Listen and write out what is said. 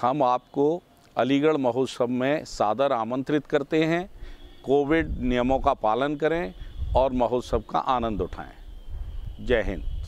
हम आपको अलीगढ़ महोत्सव में सादर आमंत्रित करते हैं कोविड नियमों का पालन करें और महोत्सव का आनंद उठाएं जय हिंद